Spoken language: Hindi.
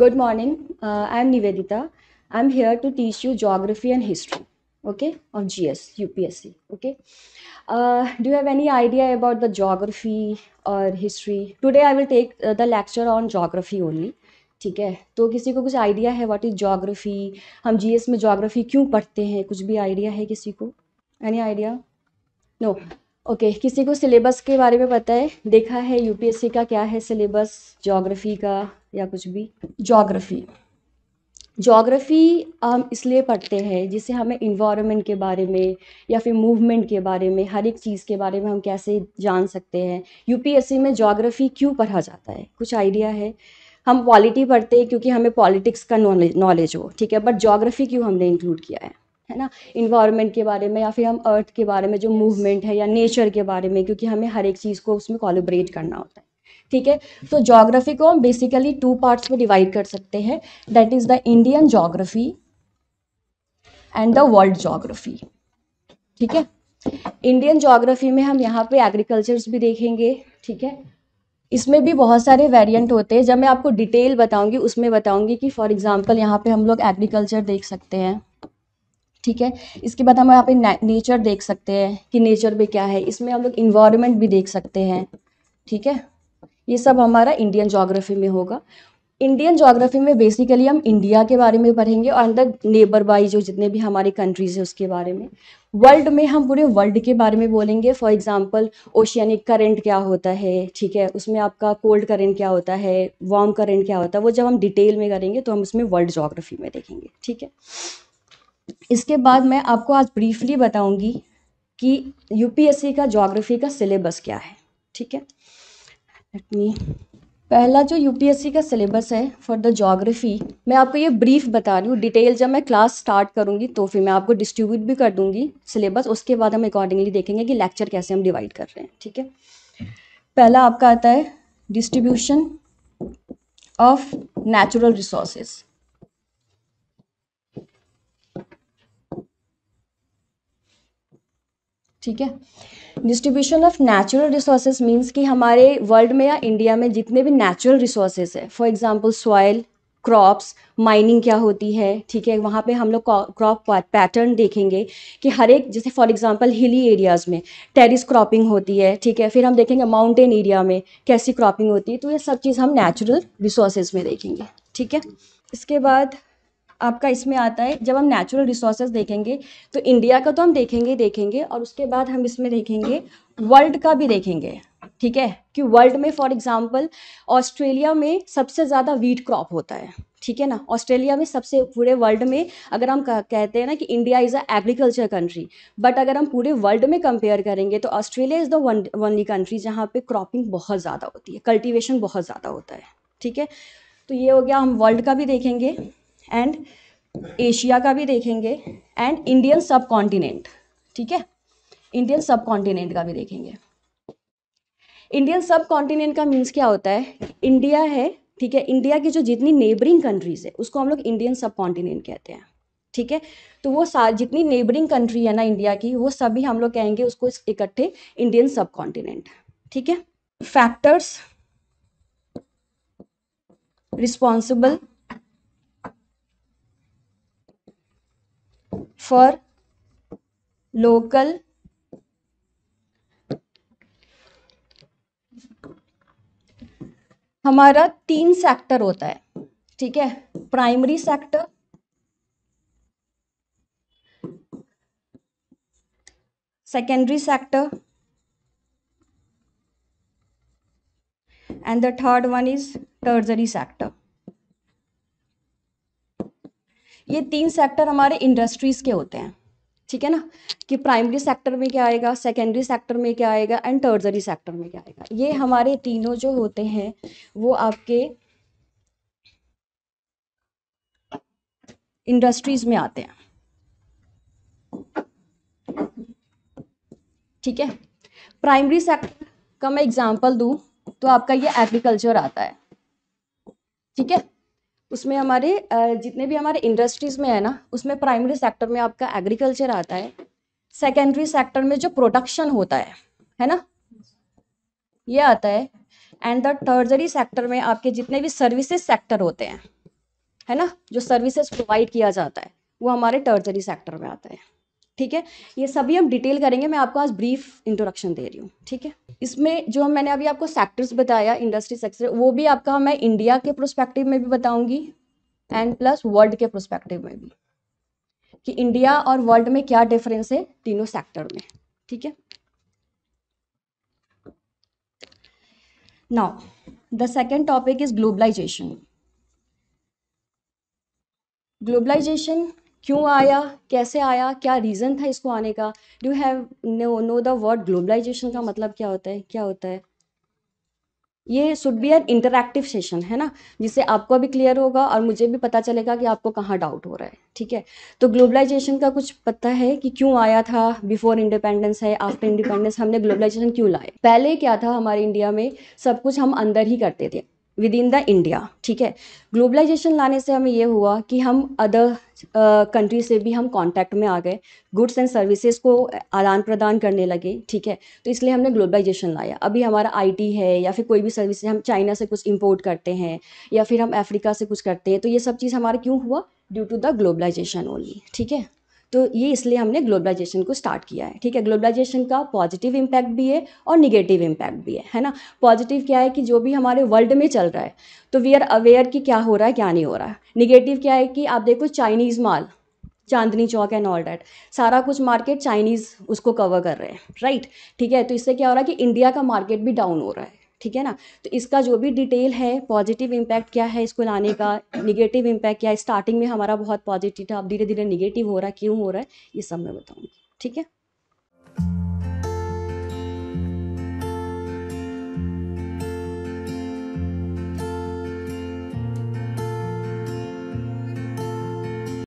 Good morning. Uh, I'm Nivedita. I'm here to teach you geography and history, okay, of GS, UPSC, okay. Uh, do you have any idea about the geography or history? Today I will take uh, the lecture on geography only. ठीक है तो किसी को कुछ आइडिया है व्हाट इज़ जोग्राफी हम जीएस में जोग्राफी क्यों पढ़ते हैं कुछ भी आइडिया है किसी को any idea no okay okay, किसी को सिलेबस के बारे में पता है देखा है यूपीएससी का क्या है सिलेबस जोग्राफी का या कुछ भी जोग्राफी जोग्राफ़ी हम इसलिए पढ़ते हैं जिसे हमें इन्वायरमेंट के बारे में या फिर मूवमेंट के बारे में हर एक चीज़ के बारे में हम कैसे जान सकते हैं यूपीएससी में जोग्राफ़ी क्यों पढ़ा जाता है कुछ आइडिया है हम पॉलिटी पढ़ते हैं क्योंकि हमें पॉलिटिक्स का नॉलेज नॉलेज हो ठीक है बट जोग्राफ़ी क्यों हमने इंक्लूड किया है है ना इन्वायरमेंट के बारे में या फिर हम अर्थ के बारे में जो मूवमेंट है या नेचर के बारे में क्योंकि हमें हर एक चीज़ को उसमें कॉलेब्रेट करना होता है ठीक है तो जोग्राफी को हम बेसिकली टू पार्ट्स में डिवाइड कर सकते हैं that is the Indian geography and the world geography ठीक है इंडियन जोग्राफी में हम यहाँ पे एग्रीकल्चर्स भी देखेंगे ठीक है इसमें भी बहुत सारे वेरिएंट होते हैं जब मैं आपको डिटेल बताऊंगी उसमें बताऊंगी कि फॉर एग्जांपल यहाँ पे हम लोग एग्रीकल्चर देख सकते हैं ठीक है इसके बाद हम यहाँ पे नेचर देख सकते हैं कि नेचर में क्या है इसमें हम लोग इन्वायरमेंट भी देख सकते हैं ठीक है ये सब हमारा इंडियन जोग्राफी में होगा इंडियन जोग्राफी में बेसिकली हम इंडिया के बारे में पढ़ेंगे और अंदर नेबर बाई जो जितने भी हमारे कंट्रीज है उसके बारे में वर्ल्ड में हम पूरे वर्ल्ड के बारे में बोलेंगे फॉर एग्जांपल ओशियनिक करंट क्या होता है ठीक है उसमें आपका कोल्ड करंट क्या होता है वार्म करंट क्या होता है वो जब हम डिटेल में करेंगे तो हम उसमें वर्ल्ड जोग्राफी में देखेंगे ठीक है इसके बाद मैं आपको आज ब्रीफली बताऊंगी कि यूपीएससी का ज्योग्राफी का सिलेबस क्या है ठीक है लेट पहला जो यूपीएससी का सिलेबस है फॉर द जोग्राफ़ी मैं आपको ये ब्रीफ बता रही हूँ डिटेल जब मैं क्लास स्टार्ट करूँगी तो फिर मैं आपको डिस्ट्रीब्यूट भी कर दूँगी सिलेबस उसके बाद हम अकॉर्डिंगली देखेंगे कि लेक्चर कैसे हम डिवाइड कर रहे हैं ठीक है पहला आपका आता है डिस्ट्रीब्यूशन ऑफ नेचुरल रिसोर्सेज ठीक है distribution of natural resources means कि हमारे वर्ल्ड में या इंडिया में जितने भी नेचुरल रिसोर्सेज है for example soil crops mining क्या होती है ठीक है वहाँ पे हम लोग क्रॉप पैटर्न देखेंगे कि हर एक जैसे फॉर एग्जांपल हिली एरियाज़ में टेरिस क्रॉपिंग होती है ठीक है फिर हम देखेंगे माउंटेन एरिया में कैसी क्रॉपिंग होती है तो ये सब चीज़ हम नेचुरल रिसोर्सेज में देखेंगे ठीक है इसके बाद आपका इसमें आता है जब हम नेचुरल रिसोर्सेज देखेंगे तो इंडिया का तो हम देखेंगे देखेंगे और उसके बाद हम इसमें देखेंगे वर्ल्ड का भी देखेंगे ठीक है कि वर्ल्ड में फॉर एग्जाम्पल ऑस्ट्रेलिया में सबसे ज़्यादा वीट क्रॉप होता है ठीक है ना ऑस्ट्रेलिया में सबसे पूरे वर्ल्ड में अगर हम कहते हैं ना कि India is a agriculture country but अगर हम पूरे वर्ल्ड में कंपेयर करेंगे तो Australia is the only country जहाँ पे क्रॉपिंग बहुत ज़्यादा होती है कल्टीवेशन बहुत ज़्यादा होता है ठीक है तो ये हो गया हम वर्ल्ड का भी देखेंगे एंड एशिया का भी देखेंगे एंड इंडियन सब कॉन्टिनेंट ठीक है इंडियन सब कॉन्टिनेंट का भी देखेंगे इंडियन सब कॉन्टिनेंट का मीन्स क्या होता है इंडिया है ठीक है इंडिया की जो जितनी नेबरिंग कंट्रीज है उसको हम लोग इंडियन सब कॉन्टिनेंट कहते हैं ठीक है तो वो सार जितनी नेबरिंग कंट्री है ना इंडिया की वो सभी हम लोग कहेंगे उसको इकट्ठे इंडियन सब कॉन्टिनेंट ठीक है फैक्टर्स रिस्पॉन्सिबल for local हमारा तीन सेक्टर होता है ठीक है primary sector secondary sector and the third one is tertiary sector ये तीन सेक्टर हमारे इंडस्ट्रीज़ के होते हैं ठीक है ना कि प्राइमरी सेक्टर में क्या आएगा सेकेंडरी सेक्टर में क्या आएगा एंड टर्जरी सेक्टर में क्या आएगा ये हमारे तीनों जो होते हैं वो आपके इंडस्ट्रीज में आते हैं ठीक है प्राइमरी सेक्टर का मैं एग्जांपल दूं तो आपका ये एग्रीकल्चर आता है ठीक है उसमें हमारे जितने भी हमारे इंडस्ट्रीज़ में है ना उसमें प्राइमरी सेक्टर में आपका एग्रीकल्चर आता है सेकेंडरी सेक्टर में जो प्रोडक्शन होता है है ना ये आता है एंड द टर्जरी सेक्टर में आपके जितने भी सर्विसेज सेक्टर होते हैं है ना जो सर्विसेज प्रोवाइड किया जाता है वो हमारे टर्जरी सेक्टर में आता है ठीक है ये सभी हम डिटेल करेंगे मैं आपको आज ब्रीफ इंट्रोडक्शन दे रही हूँ ठीक है इसमें जो मैंने अभी आपको सेक्टर्स बताया इंडस्ट्री सेक्टर वो भी आपका मैं इंडिया के प्रोस्पेक्टिव में भी बताऊंगी एंड प्लस वर्ल्ड के प्रोस्पेक्टिव में भी कि इंडिया और वर्ल्ड में क्या डिफरेंस है तीनों सेक्टर में ठीक है now the second topic is globalization globalization क्यों आया कैसे आया क्या रीज़न था इसको आने का do have no no the word globalization का मतलब क्या होता है क्या होता है ये should be an interactive session है ना जिससे आपको भी क्लियर होगा और मुझे भी पता चलेगा कि आपको कहाँ डाउट हो रहा है ठीक है तो ग्लोबलाइजेशन का कुछ पता है कि क्यों आया था बिफोर इंडिपेंडेंस है आफ्टर इंडिपेंडेंस हमने ग्लोबलाइजेशन क्यों लाए पहले क्या था हमारे इंडिया में सब कुछ हम अंदर ही करते थे विद इन द इंडिया ठीक है ग्लोबलाइजेशन लाने से हमें ये हुआ कि हम अदर कंट्री से भी हम कांटेक्ट में आ गए गुड्स एंड सर्विसेज को आदान प्रदान करने लगे ठीक है तो इसलिए हमने ग्लोबलाइजेशन लाया अभी हमारा आईटी है या फिर कोई भी सर्विस हम चाइना से कुछ इंपोर्ट करते हैं या फिर हम अफ्रीका से कुछ करते हैं तो ये सब चीज़ हमारा क्यों हुआ due to the globalization only ठीक है तो ये इसलिए हमने ग्लोबलाइजेशन को स्टार्ट किया है ठीक है ग्लोबलाइजेशन का पॉजिटिव इम्पैक्ट भी है और निगेटिव इम्पैक्ट भी है है ना पॉजिटिव क्या है कि जो भी हमारे वर्ल्ड में चल रहा है तो वी आर अवेयर कि क्या हो रहा है क्या नहीं हो रहा है निगेटिव क्या है कि आप देखो चाइनीज़ माल Chandni Chowk and all that सारा कुछ मार्केट चाइनीज़ उसको कवर कर रहे हैं राइट ठीक है तो इससे क्या हो रहा है कि इंडिया का मार्केट भी डाउन हो रहा है ठीक है ना तो इसका जो भी डिटेल है पॉजिटिव इम्पैक्ट क्या है इसको लाने का निगेटिव इम्पैक्ट क्या है स्टार्टिंग में हमारा बहुत पॉजिटिव था अब धीरे धीरे निगेटिव हो रहा है क्यों हो रहा है ये सब मैं बताऊँगी ठीक है